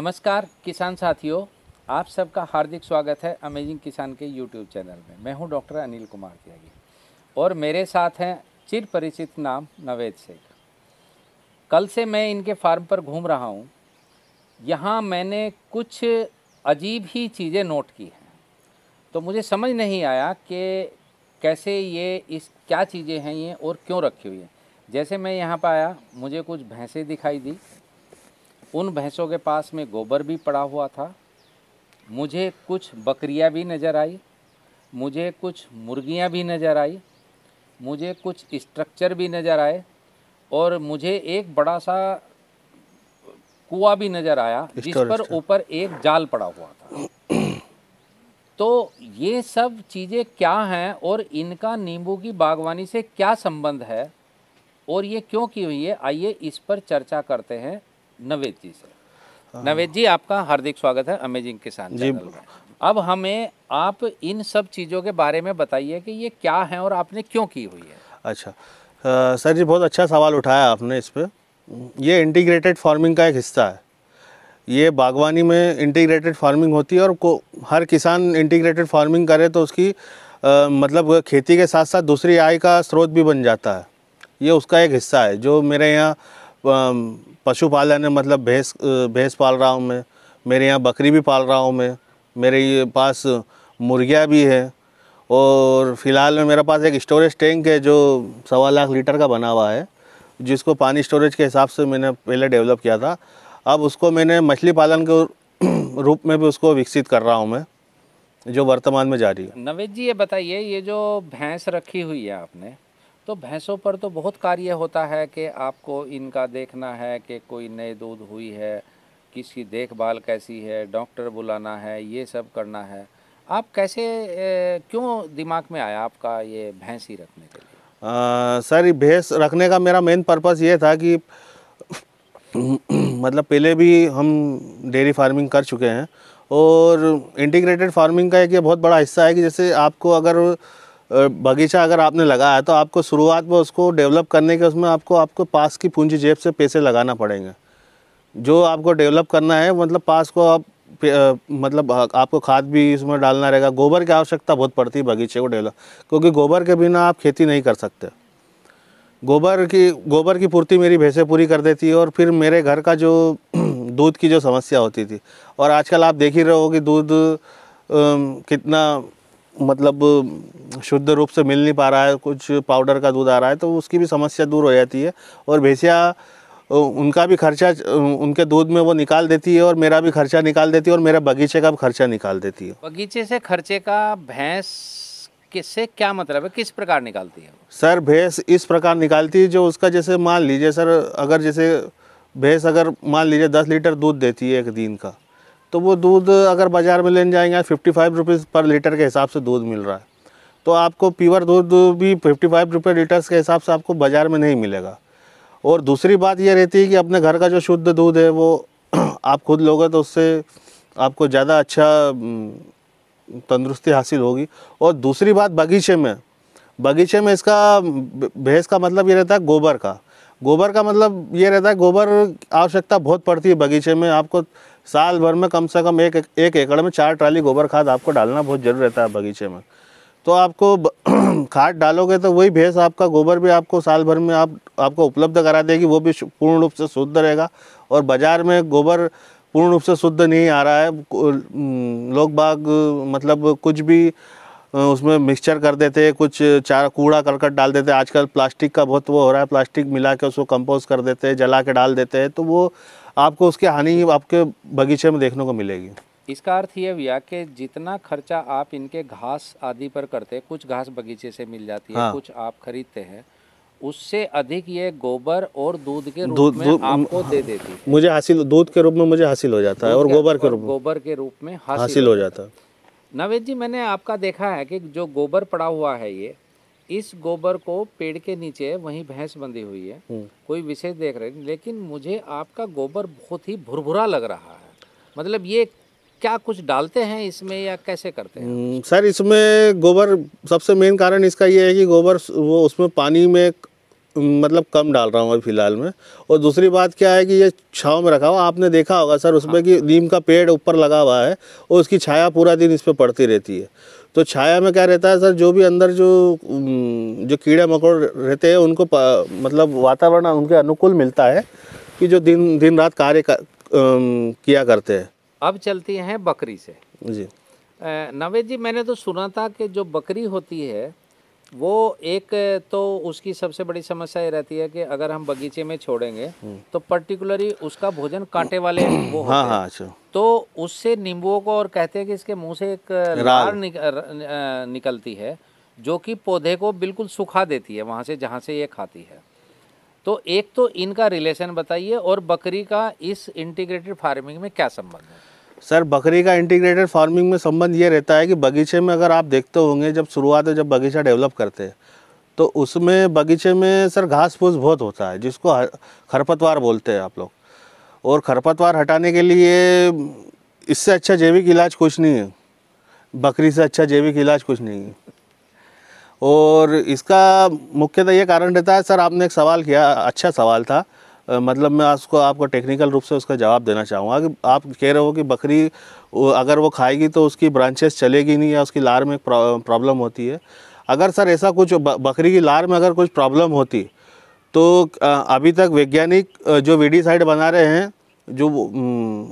नमस्कार किसान साथियों आप सबका हार्दिक स्वागत है अमेजिंग किसान के यूट्यूब चैनल में मैं हूं डॉक्टर अनिल कुमार त्यागी और मेरे साथ हैं चिर परिचित नाम नवेद शेख कल से मैं इनके फार्म पर घूम रहा हूं यहाँ मैंने कुछ अजीब ही चीज़ें नोट की हैं तो मुझे समझ नहीं आया कि कैसे ये इस क्या चीज़ें हैं ये और क्यों रखी हुई हैं जैसे मैं यहाँ पर आया मुझे कुछ भैंसें दिखाई दी उन भैंसों के पास में गोबर भी पड़ा हुआ था मुझे कुछ बकरियां भी नज़र आई मुझे कुछ मुर्गियां भी नज़र आई मुझे कुछ स्ट्रक्चर भी नज़र आए और मुझे एक बड़ा सा कुआ भी नज़र आया जिस पर ऊपर एक जाल पड़ा हुआ था तो ये सब चीज़ें क्या हैं और इनका नींबू की बागवानी से क्या संबंध है और ये क्यों की हुई है आइए इस पर चर्चा करते हैं नवेद जी सर हाँ। नवेद जी आपका हार्दिक स्वागत है अमेजिंग किसान जी अब हमें आप इन सब चीज़ों के बारे में बताइए कि ये क्या है और आपने क्यों की हुई है अच्छा आ, सर जी बहुत अच्छा सवाल उठाया आपने इस पर ये इंटीग्रेटेड फार्मिंग का एक हिस्सा है ये बागवानी में इंटीग्रेटेड फार्मिंग होती है और को हर किसान इंटीग्रेटेड फार्मिंग करे तो उसकी आ, मतलब खेती के साथ साथ दूसरी आय का स्रोत भी बन जाता है ये उसका एक हिस्सा है जो मेरे यहाँ पशुपालन है मतलब भैंस भैंस पाल रहा हूँ मैं मेरे यहाँ बकरी भी पाल रहा हूँ मैं मेरे ये पास मुर्गियाँ भी है और फिलहाल में मेरे पास एक स्टोरेज टैंक है जो सवा लाख लीटर का बना हुआ है जिसको पानी स्टोरेज के हिसाब से मैंने पहले डेवलप किया था अब उसको मैंने मछली पालन के रूप में भी उसको विकसित कर रहा हूँ मैं जो वर्तमान में जारी है नवेद जी ये बताइए ये जो भैंस रखी हुई है आपने तो भैंसों पर तो बहुत कार्य होता है कि आपको इनका देखना है कि कोई नए दूध हुई है किसकी देखभाल कैसी है डॉक्टर बुलाना है ये सब करना है आप कैसे ए, क्यों दिमाग में आया आपका ये भैंस ही रखने के लिए सर भैंस रखने का मेरा मेन पर्पज़ ये था कि मतलब पहले भी हम डेयरी फार्मिंग कर चुके हैं और इंटीग्रेटेड फार्मिंग का एक ये बहुत बड़ा हिस्सा है कि जैसे आपको अगर बगीचा अगर आपने लगाया है तो आपको शुरुआत में उसको डेवलप करने के उसमें आपको आपको पास की पूंजी जेब से पैसे लगाना पड़ेंगे जो आपको डेवलप करना है मतलब पास को आप मतलब आपको खाद भी इसमें डालना रहेगा गोबर की आवश्यकता बहुत पड़ती है बगीचे को डेवलप क्योंकि गोबर के बिना आप खेती नहीं कर सकते गोबर की गोबर की पूर्ति मेरी भैंसें पूरी कर देती है और फिर मेरे घर का जो दूध की जो समस्या होती थी और आजकल आप देख ही रहे हो कि दूध कितना मतलब शुद्ध रूप से मिल नहीं पा रहा है कुछ पाउडर का दूध आ रहा है तो उसकी भी समस्या दूर हो जाती है और भैंसिया उनका भी खर्चा उनके दूध में वो निकाल देती है और मेरा भी खर्चा निकाल देती है और मेरा बगीचे का भी खर्चा निकाल देती है बगीचे से खर्चे का भैंस किससे क्या मतलब है किस प्रकार निकालती है सर भैंस इस प्रकार निकालती है जो उसका जैसे मान लीजिए सर अगर जैसे भैंस अगर मान लीजिए दस लीटर दूध देती है एक दिन का तो वो दूध अगर बाज़ार में लेने जाएंगे fifty five rupees per litre के हिसाब से दूध मिल रहा है तो आपको प्योर दूध भी फिफ्टी फाइव रुपये लीटर्स के हिसाब से आपको बाज़ार में नहीं मिलेगा और दूसरी बात ये रहती है कि अपने घर का जो शुद्ध दूध है वो आप खुद लोगे तो उससे आपको ज़्यादा अच्छा तंदुरुस्ती हासिल होगी और दूसरी बात बगीचे में बगीचे में इसका भैंस का मतलब ये रहता है गोबर का गोबर का मतलब ये रहता है गोबर आवश्यकता बहुत पड़ती है बगीचे में आपको साल भर में कम से कम एक एक एकड़ में चार ट्राली गोबर खाद आपको डालना बहुत जरूर रहता है बगीचे में तो आपको खाद डालोगे तो वही भैंस आपका गोबर भी आपको साल भर में आप आपको उपलब्ध करा देगी वो भी पूर्ण रूप से शुद्ध रहेगा और बाज़ार में गोबर पूर्ण रूप से शुद्ध नहीं आ रहा है लोग बाग मतलब कुछ भी उसमें मिक्सचर कर देते हैं कुछ चार कूड़ा करकट डाल देते हैं आजकल प्लास्टिक का बहुत वो हो रहा है प्लास्टिक मिला के उसको कंपोज कर देते हैं जला के डाल देते हैं तो वो आपको उसकी हानि ही आपके बगीचे में देखने को मिलेगी इसका अर्थ ये भैया कि जितना खर्चा आप इनके घास आदि पर करते हैं कुछ घास बगीचे से मिल जाती है हाँ। कुछ आप खरीदते हैं उससे अधिक ये गोबर और दूध के रूप में दूद, आपको हाँ। दे देती है मुझे हासिल दूध के रूप में मुझे हासिल हो जाता है और गोबर के रूप गोबर के रूप में हासिल हो जाता है नवेद जी मैंने आपका देखा है कि जो गोबर पड़ा हुआ है ये इस गोबर को पेड़ के नीचे वहीं भैंस बंधी हुई है हम्म। कोई विशेष देख रहे नहीं लेकिन मुझे आपका गोबर बहुत ही भुरभुरा लग रहा है मतलब ये क्या कुछ डालते हैं इसमें या कैसे करते हैं हम्म, सर इसमें गोबर सबसे मेन कारण इसका ये है कि गोबर वो उसमें पानी में मतलब कम डाल रहा हूँ अभी फिलहाल में और दूसरी बात क्या है कि ये छाँव में रखा हुआ आपने देखा होगा सर उसमें हाँ। कि नीम का पेड़ ऊपर लगा हुआ है और उसकी छाया पूरा दिन इस पर पड़ती रहती है तो छाया में क्या रहता है सर जो भी अंदर जो जो कीड़े मकोड़ रहते हैं उनको मतलब वातावरण उनके अनुकूल मिलता है कि जो दिन दिन रात कार्य का, किया करते हैं अब चलती हैं बकरी से जी नवेद जी मैंने तो सुना था कि जो बकरी होती है वो एक तो उसकी सबसे बड़ी समस्या ये रहती है कि अगर हम बगीचे में छोड़ेंगे हम्म। तो पर्टिकुलरली उसका भोजन कांटे वाले वो हाँ, होते हाँ, हाँ, तो उससे नींबुओं को और कहते हैं कि इसके मुंह से एक रार निक, निकलती है जो कि पौधे को बिल्कुल सुखा देती है वहाँ से जहाँ से ये खाती है तो एक तो इनका रिलेशन बताइए और बकरी का इस इंटीग्रेटेड फार्मिंग में क्या संबंध है सर बकरी का इंटीग्रेटेड फार्मिंग में संबंध ये रहता है कि बगीचे में अगर आप देखते होंगे जब शुरुआत है जब बगीचा डेवलप करते हैं तो उसमें बगीचे में सर घास फूस बहुत होता है जिसको खरपतवार बोलते हैं आप लोग और खरपतवार हटाने के लिए इससे अच्छा जैविक इलाज कुछ नहीं है बकरी से अच्छा जैविक इलाज कुछ नहीं है और इसका मुख्यतः ये कारण रहता है सर आपने एक सवाल किया अच्छा सवाल था मतलब मैं उसको आपको टेक्निकल रूप से उसका जवाब देना चाहूँगा कि आप कह रहे हो कि बकरी अगर वो खाएगी तो उसकी ब्रांचेस चलेगी नहीं या उसकी लार में प्रॉब्लम होती है अगर सर ऐसा कुछ बकरी की लार में अगर कुछ प्रॉब्लम होती तो अभी तक वैज्ञानिक जो वीडी साइड बना रहे हैं जो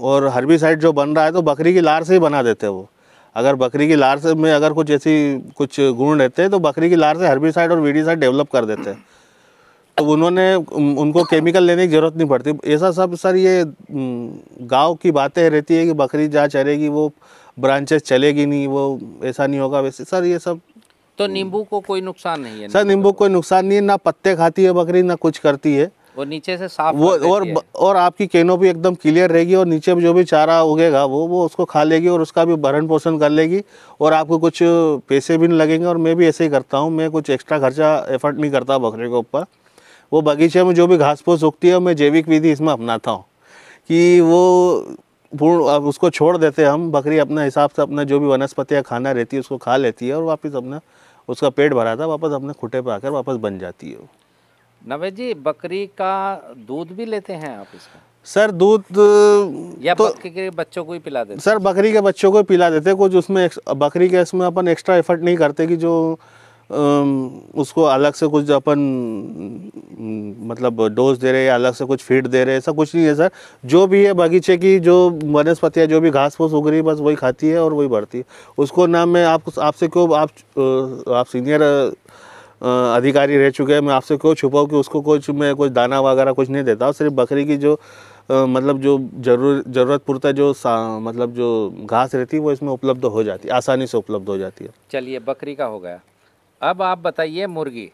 और हरबी साइड जो बन रहा है तो बकरी की लार से ही बना देते हैं वो अगर बकरी की लार से में अगर कुछ ऐसी कुछ गुण रहते हैं तो बकरी की लार से हरबी साइड और वीडी साइड डेवलप कर देते हैं तो उन्होंने उनको केमिकल लेने की ज़रूरत नहीं पड़ती ऐसा सब सर ये गांव की बातें रहती है कि बकरी जहाँ चलेगी वो ब्रांचेस चलेगी नहीं वो ऐसा नहीं होगा वैसे सर ये सब तो नींबू को कोई नुकसान नहीं है सर नींबू को कोई नुकसान नहीं है ना पत्ते खाती है बकरी ना कुछ करती है वो नीचे से साफ वो और और आपकी केनो भी एकदम क्लियर रहेगी और नीचे में जो भी चारा उगेगा वो वो उसको खा लेगी और उसका भी भरण पोषण कर लेगी और आपको कुछ पैसे भी नहीं लगेंगे और मैं भी ऐसे ही करता हूँ मैं कुछ एक्स्ट्रा खर्चा एफर्ट नहीं करता बकरे के ऊपर वो बगीचे में जो भी घास फूस उगती है मैं जैविक विधि इसमें अपनाता हूँ कि वो पूर्ण उसको छोड़ देते हैं हम बकरी अपना हिसाब से अपना जो भी वनस्पतियाँ खाना रहती है उसको खा लेती है और वापस अपना उसका पेट भरा था वापस अपने खुटे पर आकर वापस बन जाती है नवे जी बकरी का दूध भी लेते हैं आप इसका सर दूध या तो, बकरी के बच्चों को ही पिला देते सर बकरी के बच्चों को पिला देते कुछ उसमें बकरी के इसमें अपन एक्स्ट्रा एफर्ट नहीं करते कि जो उसको अलग से कुछ अपन मतलब डोज दे रहे हैं अलग से कुछ फीड दे रहे हैं ऐसा कुछ नहीं है सर जो भी है बगीचे की जो वनस्पतियाँ जो भी घास फूस उग रही है बस वही खाती है और वही बढ़ती है उसको ना मैं आप आपसे क्यों आप आप सीनियर अधिकारी रह चुके हैं मैं आपसे क्यों छुपाऊँ कि उसको कुछ मैं कुछ दाना वगैरह कुछ नहीं देता सिर्फ बकरी की जो आ, मतलब जो जरूर ज़रूरत पूर्ता जो मतलब जो घास रहती है वो इसमें उपलब्ध हो जाती है आसानी से उपलब्ध हो जाती है चलिए बकरी का हो गया अब आप बताइए मुर्गी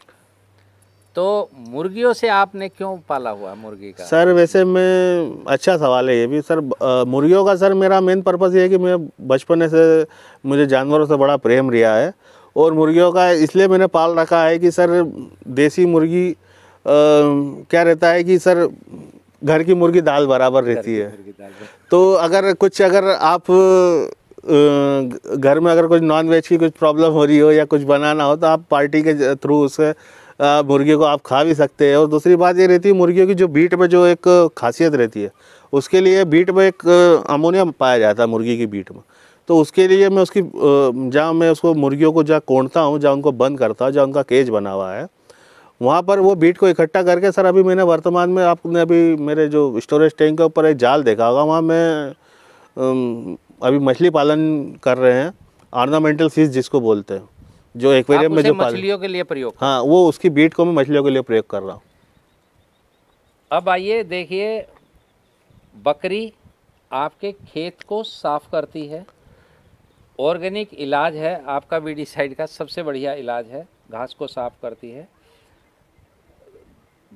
तो मुर्गियों से आपने क्यों पाला हुआ मुर्गी का सर वैसे मैं अच्छा सवाल है ये भी सर मुर्गियों का सर मेरा मेन पर्पज़ ये है कि मैं बचपन से मुझे जानवरों से बड़ा प्रेम रहा है और मुर्गियों का इसलिए मैंने पाल रखा है कि सर देसी मुर्गी आ, क्या रहता है कि सर घर की मुर्गी दाल बराबर रहती है तो अगर कुछ अगर आप घर में अगर कुछ नॉन वेज की कुछ प्रॉब्लम हो रही हो या कुछ बनाना हो तो आप पार्टी के थ्रू उसे मुर्गी को आप खा भी सकते हैं और दूसरी बात ये रहती है मुर्गियों की जो बीट में जो एक खासियत रहती है उसके लिए बीट में एक अमोनियम पाया जाता है मुर्गी की बीट में तो उसके लिए मैं उसकी जहाँ मैं उसको मुर्गियों को जहाँ कोड़ता हूँ जहाँ उनको बंद करता हूँ जहाँ उनका केज बना हुआ है वहाँ पर वो बीट को इकट्ठा करके सर अभी मैंने वर्तमान में आपने अभी मेरे जो स्टोरेज टैंक के ऊपर एक जाल देखा होगा वहाँ मैं अभी मछली पालन कर रहे हैं आर्नामेंटल फिश जिसको बोलते हैं जो एक्वेरियम में जो मछलियों के लिए प्रयोग हाँ वो उसकी बीट को मैं मछलियों के लिए प्रयोग कर रहा हूँ अब आइए देखिए बकरी आपके खेत को साफ करती है ऑर्गेनिक इलाज है आपका वीडीसाइड का सबसे बढ़िया इलाज है घास को साफ करती है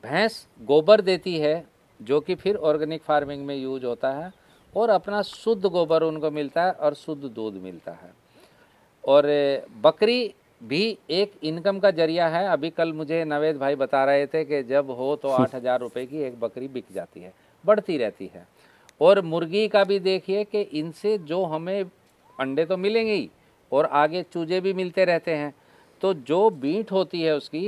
भैंस गोबर देती है जो कि फिर ऑर्गेनिक फार्मिंग में यूज होता है और अपना शुद्ध गोबर उनको मिलता है और शुद्ध दूध मिलता है और बकरी भी एक इनकम का जरिया है अभी कल मुझे नवेद भाई बता रहे थे कि जब हो तो हम्म। आठ हज़ार रुपये की एक बकरी बिक जाती है बढ़ती रहती है और मुर्गी का भी देखिए कि इनसे जो हमें अंडे तो मिलेंगे ही और आगे चूजे भी मिलते रहते हैं तो जो बीट होती है उसकी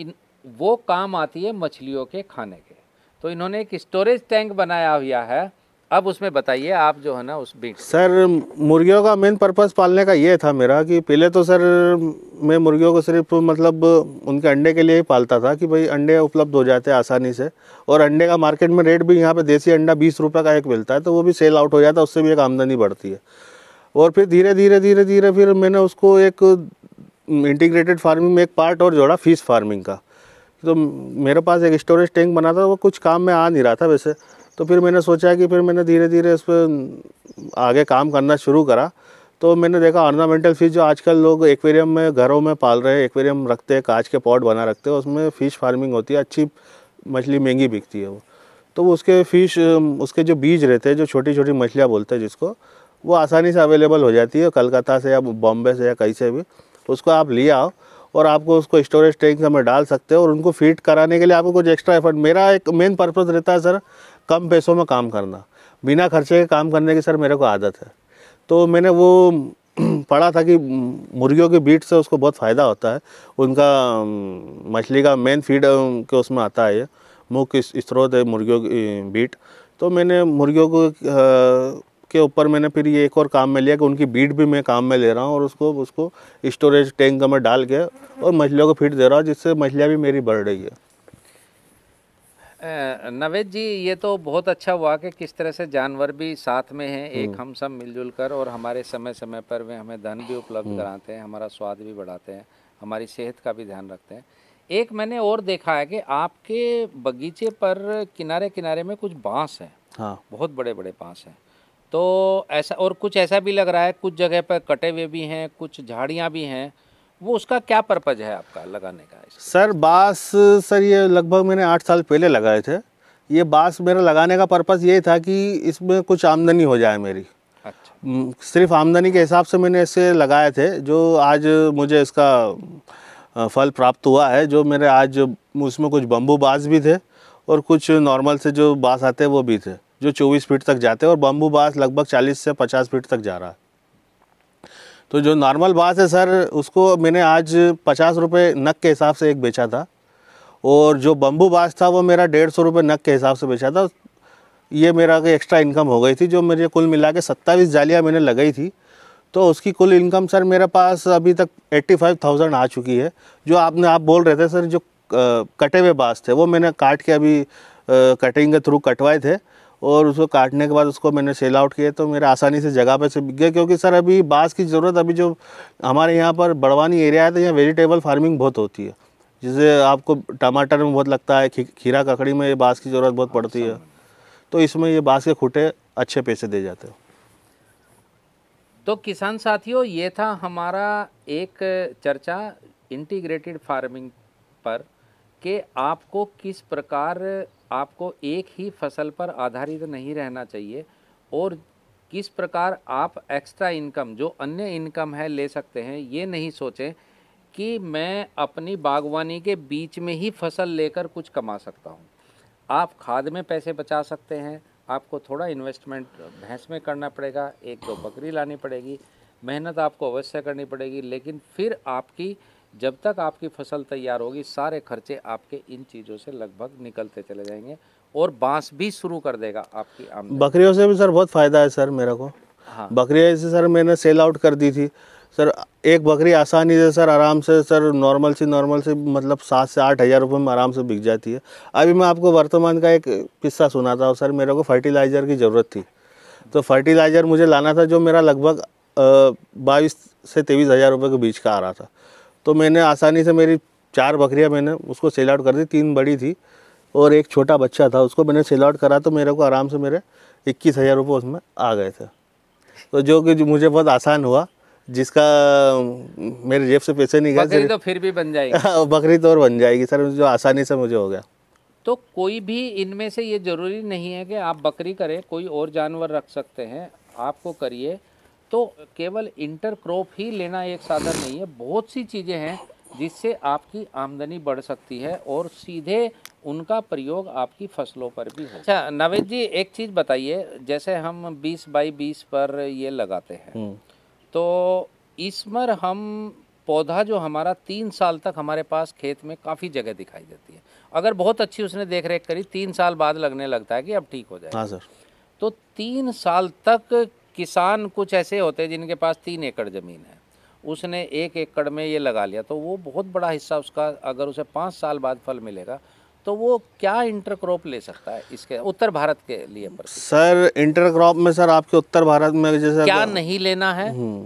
इन वो काम आती है मछलियों के खाने के तो इन्होंने एक स्टोरेज टैंक बनाया हुआ है अब उसमें बताइए आप जो है ना उस बीच सर मुर्गियों का मेन पर्पस पालने का ये था मेरा कि पहले तो सर मैं मुर्गियों को सिर्फ मतलब उनके अंडे के लिए ही पालता था कि भाई अंडे उपलब्ध हो जाते हैं आसानी से और अंडे का मार्केट में रेट भी यहाँ पे देसी अंडा बीस रुपये का एक मिलता है तो वो भी सेल आउट हो जाता है उससे भी एक आमदनी बढ़ती है और फिर धीरे धीरे धीरे धीरे फिर मैंने उसको एक इंटीग्रेटेड फार्मिंग में एक पार्ट और जोड़ा फीस फार्मिंग का तो मेरे पास एक स्टोरेज टैंक बना था वो कुछ काम में आ नहीं रहा था वैसे तो फिर मैंने सोचा कि फिर मैंने धीरे धीरे उस पर आगे काम करना शुरू करा तो मैंने देखा ऑर्नामेंटल फिश जो आजकल लोग एक्वेरियम में घरों में पाल रहे हैं एक्वेरियम रखते हैं कांच के पॉट बना रखते हैं उसमें फ़िश फार्मिंग होती है अच्छी मछली महंगी बिकती है वो तो उसके फ़िश उसके जो बीज रहते हैं जो छोटी छोटी मछलियाँ बोलते हैं जिसको वो आसानी से अवेलेबल हो जाती है कलकत्ता से या बॉम्बे से या कहीं से भी तो उसको आप ले आओ और आपको उसको स्टोरेज टैंक में डाल सकते हो और उनको फीड कराने के लिए आपको कुछ एक्स्ट्रा एफर्ट मेरा एक मेन पर्पज़ रहता है सर कम पैसों में काम करना बिना खर्चे के काम करने की सर मेरे को आदत है तो मैंने वो पढ़ा था कि मुर्गियों के बीट से उसको बहुत फ़ायदा होता है उनका मछली का मेन फीड के उसमें आता है ये मुख्य स्रोत है मुर्गियों की बीट तो मैंने मुर्गियों को के ऊपर मैंने फिर ये एक और काम में लिया कि उनकी बीट भी मैं काम में ले रहा हूँ और उसको उसको स्टोरेज टैंक में डाल के और मछलियों को फीड दे रहा हूँ जिससे मछलियाँ भी मेरी बढ़ रही है नवेद जी ये तो बहुत अच्छा हुआ कि किस तरह से जानवर भी साथ में हैं एक हम्म। हम सब मिलजुल कर और हमारे समय समय पर वे हमें धन भी उपलब्ध हम्म। कराते हैं हमारा स्वाद भी बढ़ाते हैं हमारी सेहत का भी ध्यान रखते हैं एक मैंने और देखा है कि आपके बगीचे पर किनारे किनारे में कुछ बांस हैं हाँ बहुत बड़े बड़े बांस हैं तो ऐसा और कुछ ऐसा भी लग रहा है कुछ जगह पर कटे हुए भी हैं कुछ झाड़ियाँ भी हैं वो उसका क्या पर्पज है आपका लगाने का सर बांस सर ये लगभग मैंने आठ साल पहले लगाए थे ये बांस मेरा लगाने का पर्पज़ ये था कि इसमें कुछ आमदनी हो जाए मेरी अच्छा सिर्फ आमदनी के हिसाब से मैंने इसे लगाए थे जो आज मुझे इसका फल प्राप्त हुआ है जो मेरे आज उसमें कुछ बम्बू बाँस भी थे और कुछ नॉर्मल से जो बाँस आते हैं वो भी थे जो 24 फीट तक जाते हैं और बम्बू बाँस लगभग 40 से 50 फीट तक जा रहा है तो जो नॉर्मल बास है सर उसको मैंने आज पचास रुपये नक के हिसाब से एक बेचा था और जो बम्बू बास था वो मेरा डेढ़ सौ रुपये नक के हिसाब से बेचा था ये मेरा एक्स्ट्रा इनकम हो गई थी जो मेरे कुल मिला के सत्ताईस जालियाँ मैंने लगाई थी तो उसकी कुल इनकम सर मेरे पास अभी तक एट्टी फाइव थाउजेंड आ चुकी है जो आपने आप बोल रहे थे सर जो कटे हुए बास थे वो मैंने काट के अभी कटिंग के थ्रू कटवाए थे और उसको काटने के बाद उसको मैंने सेल आउट किया तो मेरा आसानी से जगह पे से बिक गया क्योंकि सर अभी बाँस की ज़रूरत अभी जो हमारे यहाँ पर बड़वानी एरिया है तो यहाँ वेजिटेबल फार्मिंग बहुत होती है जिसे आपको टमाटर में बहुत लगता है खीरा ककड़ी में ये बाँस की ज़रूरत बहुत पड़ती है तो इसमें ये बाँस के खूटे अच्छे पैसे दे जाते हैं तो किसान साथियों ये था हमारा एक चर्चा इंटीग्रेटेड फार्मिंग पर कि आपको किस प्रकार आपको एक ही फसल पर आधारित नहीं रहना चाहिए और किस प्रकार आप एक्स्ट्रा इनकम जो अन्य इनकम है ले सकते हैं ये नहीं सोचें कि मैं अपनी बागवानी के बीच में ही फसल लेकर कुछ कमा सकता हूँ आप खाद में पैसे बचा सकते हैं आपको थोड़ा इन्वेस्टमेंट भैंस में करना पड़ेगा एक दो बकरी लानी पड़ेगी मेहनत आपको अवश्य करनी पड़ेगी लेकिन फिर आपकी जब तक आपकी फसल तैयार होगी सारे खर्चे आपके इन चीज़ों से लगभग निकलते चले जाएंगे और बांस भी शुरू कर देगा आपकी आमदनी बकरियों से भी सर बहुत फ़ायदा है सर मेरे को हाँ बकरियाँ से सर मैंने सेल आउट कर दी थी सर एक बकरी आसानी से सर आराम से सर नॉर्मल से नॉर्मल से मतलब सात से आठ हज़ार रुपये में आराम से बिक जाती है अभी मैं आपको वर्तमान का एक किस्सा सुनाता हूँ सर मेरे को फर्टिलाइज़र की ज़रूरत थी तो फर्टिलाइज़र मुझे लाना था जो मेरा लगभग बाईस से तेईस हज़ार रुपये के बीच का आ रहा था तो मैंने आसानी से मेरी चार बकरियां मैंने उसको सेल आउट कर दी तीन बड़ी थी और एक छोटा बच्चा था उसको मैंने सेल आउट करा तो मेरे को आराम से मेरे इक्कीस हज़ार रुपये उसमें आ गए थे तो जो कि मुझे बहुत आसान हुआ जिसका मेरे जेब से पैसे नहीं गए तो फिर भी बन जाएगी हाँ, बकरी तो और बन जाएगी सर जो आसानी से मुझे हो गया तो कोई भी इनमें से ये ज़रूरी नहीं है कि आप बकरी करें कोई और जानवर रख सकते हैं आपको करिए तो केवल इंटरक्रॉप ही लेना एक साधन नहीं है बहुत सी चीज़ें हैं जिससे आपकी आमदनी बढ़ सकती है और सीधे उनका प्रयोग आपकी फसलों पर भी हो अच्छा नवेद जी एक चीज़ बताइए जैसे हम 20 बाई 20 पर ये लगाते हैं हम्म। तो इसमर हम पौधा जो हमारा तीन साल तक हमारे पास खेत में काफ़ी जगह दिखाई देती है अगर बहुत अच्छी उसने देख रेख करी तीन साल बाद लगने लगता है कि अब ठीक हो जाए हाँ सर तो तीन साल तक किसान कुछ ऐसे होते हैं जिनके पास तीन एकड़ ज़मीन है उसने एक एकड़ में ये लगा लिया तो वो बहुत बड़ा हिस्सा उसका अगर उसे पाँच साल बाद फल मिलेगा तो वो क्या इंटर क्रॉप ले सकता है इसके उत्तर भारत के लिए पर सर इंटर क्रॉप में सर आपके उत्तर भारत में जैसे क्या नहीं लेना है हम्म।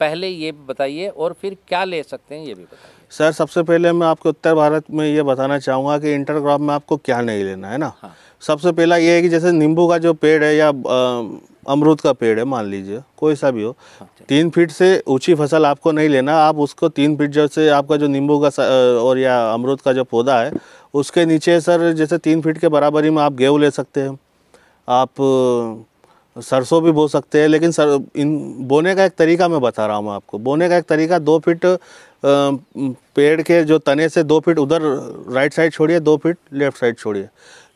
पहले ये बताइए और फिर क्या ले सकते हैं ये भी बताइए सर सबसे पहले मैं आपके उत्तर भारत में ये बताना चाहूँगा कि इंटर क्रॉप में आपको क्या नहीं लेना है ना हाँ। सबसे पहला ये है कि जैसे नींबू का जो पेड़ है या आ, अमरूद का पेड़ है मान लीजिए कोई सा भी हो हाँ, तीन फीट से ऊंची फसल आपको नहीं लेना आप उसको तीन फीट जैसे आपका जो नींबू का और या अमरूद का जो पौधा है उसके नीचे सर जैसे तीन फीट के बराबरी में आप गेहूँ ले सकते हैं आप सरसों भी बो सकते हैं लेकिन सर इन बोने का एक तरीका मैं बता रहा हूँ आपको बोने का एक तरीका दो फिट पेड़ के जो तने से दो फिट उधर राइट साइड छोड़िए दो फिट लेफ्ट साइड छोड़िए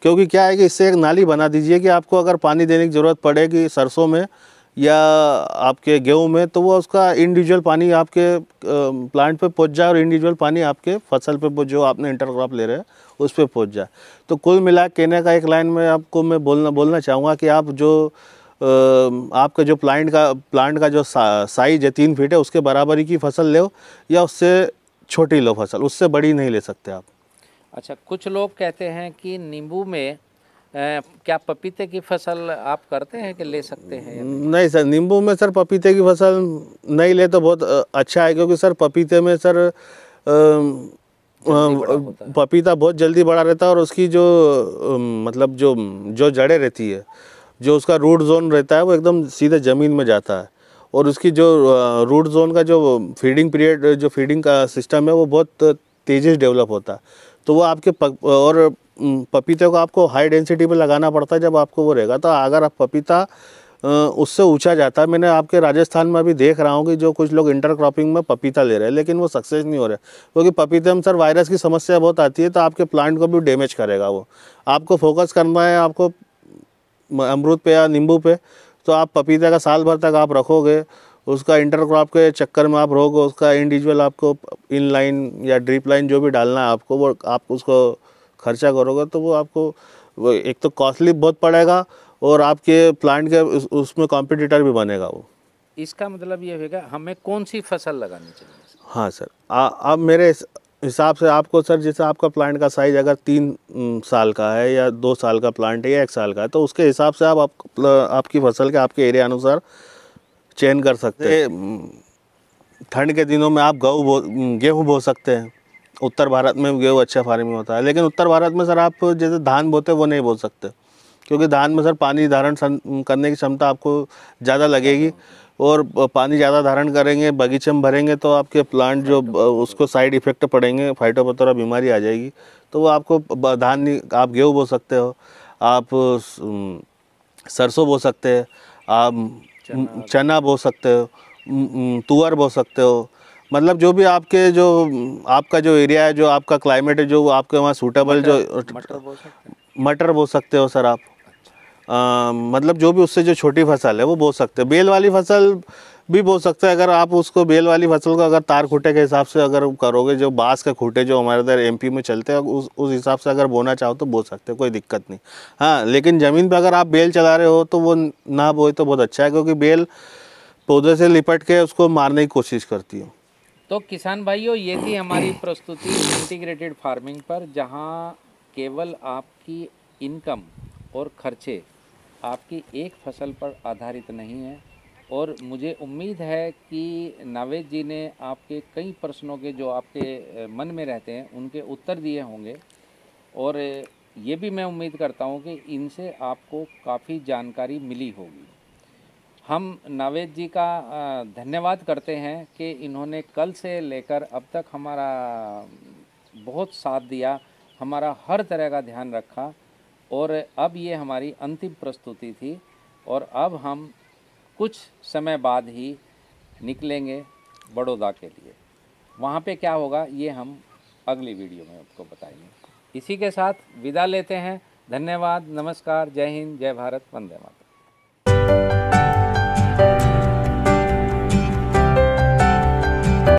क्योंकि क्या है कि इससे एक नाली बना दीजिए कि आपको अगर पानी देने की ज़रूरत पड़ेगी सरसों में या आपके गेहूं में तो वो उसका इंडिविजुअल पानी आपके प्लांट पे पहुंच जाए और इंडिविजुअल पानी आपके फसल पे जो आपने इंटरक्रॉप ले रहे हैं उस पर पहुँच जाए तो कुल मिला कहने का एक लाइन में आपको मैं बोलना बोलना चाहूँगा कि आप जो आपका जो प्लांट का प्लांट का जो सा, साइज है तीन फीट है उसके बराबरी की फसल ले या उससे छोटी लो फसल उससे बड़ी नहीं ले सकते आप अच्छा कुछ लोग कहते हैं कि नींबू में ए, क्या पपीते की फसल आप करते हैं कि ले सकते हैं नहीं सर नींबू में सर पपीते की फसल नहीं ले तो बहुत अच्छा है क्योंकि सर पपीते में सर आ, पपीता बहुत जल्दी बड़ा रहता है और उसकी जो मतलब जो जो जड़ें रहती है जो उसका रूट जोन रहता है वो एकदम सीधे ज़मीन में जाता है और उसकी जो रूट जोन का जो फीडिंग पीरियड जो फीडिंग का सिस्टम है वो बहुत तेज़ी से डेवलप होता है तो वो आपके पक और पपीते को आपको हाई डेंसिटी पर लगाना पड़ता है जब आपको वो रहेगा तो अगर आप पपीता उससे ऊँचा जाता है मैंने आपके राजस्थान में अभी देख रहा हूँ कि जो कुछ लोग इंटर क्रॉपिंग में पपीता ले रहे हैं लेकिन वो सक्सेस नहीं हो रहा क्योंकि पपीते में सर वायरस की समस्या बहुत आती है तो आपके प्लांट को भी डैमेज करेगा वो आपको फोकस करना है आपको अमरूद पे या नींबू पे तो आप पपीते का साल भर तक आप रखोगे उसका इंटरक्रॉप के चक्कर में आप रहोगे उसका इंडिविजुअल आपको इन लाइन या ड्रिप लाइन जो भी डालना है आपको वो आप उसको खर्चा करोगे तो वो आपको वो एक तो कॉस्टली बहुत पड़ेगा और आपके प्लांट के उस, उसमें कॉम्पिटिटर भी बनेगा वो इसका मतलब ये होगा हमें कौन सी फसल लगानी चाहिए हाँ सर अब मेरे हिसाब से आपको सर जैसे आपका प्लांट का साइज़ अगर तीन साल का है या दो साल का प्लांट है या एक साल का है तो उसके हिसाब से आप, आप आपकी फसल के आपके एरिया अनुसार चेन कर सकते हैं हम्म, ठंड के दिनों में आप गेहूँ बो गेहूँ बो सकते हैं उत्तर भारत में गेहूँ अच्छा फार्मिंग होता है लेकिन उत्तर भारत में सर आप जैसे धान बोते वो नहीं बो सकते क्योंकि धान में सर पानी धारण करने की क्षमता आपको ज़्यादा लगेगी और पानी ज़्यादा धारण करेंगे बगीचे में भरेंगे तो आपके प्लांट जो उसको साइड इफ़ेक्ट पड़ेंगे फाइटोपथोरा बीमारी आ जाएगी तो वो आपको धान नहीं आप गेहूँ बो सकते हो आप हम्म, सरसों बो सकते हैं आप चना बो सकते हो तुअर बो सकते हो मतलब जो भी आपके जो आपका जो एरिया है जो आपका क्लाइमेट है जो आपके वहाँ सूटेबल जो मटर बो सकते हो सर आप आ, अच्छा। मतलब जो भी उससे जो छोटी फसल है वो बो सकते हो बेल वाली फसल भी बो सकते हैं अगर आप उसको बेल वाली फसल को अगर तार खूटे के हिसाब से अगर करोगे जो बांस के खूटे जो हमारे इधर एमपी में चलते हैं उस उस हिसाब से अगर बोना चाहो तो बो सकते हो कोई दिक्कत नहीं हाँ लेकिन ज़मीन पर अगर आप बेल चला रहे हो तो वो ना बोए तो बहुत अच्छा है क्योंकि बेल पौधे से लिपट के उसको मारने की कोशिश करती है तो किसान भाइयों ये थी हमारी प्रस्तुति इंटीग्रेटेड फार्मिंग पर जहाँ केवल आपकी इनकम और खर्चे आपकी एक फसल पर आधारित नहीं है और मुझे उम्मीद है कि नावेद जी ने आपके कई प्रश्नों के जो आपके मन में रहते हैं उनके उत्तर दिए होंगे और ये भी मैं उम्मीद करता हूँ कि इनसे आपको काफ़ी जानकारी मिली होगी हम नावेद जी का धन्यवाद करते हैं कि इन्होंने कल से लेकर अब तक हमारा बहुत साथ दिया हमारा हर तरह का ध्यान रखा और अब ये हमारी अंतिम प्रस्तुति थी और अब हम कुछ समय बाद ही निकलेंगे बड़ौदा के लिए वहाँ पे क्या होगा ये हम अगली वीडियो में आपको बताएंगे इसी के साथ विदा लेते हैं धन्यवाद नमस्कार जय हिंद जय भारत वंदे मातरम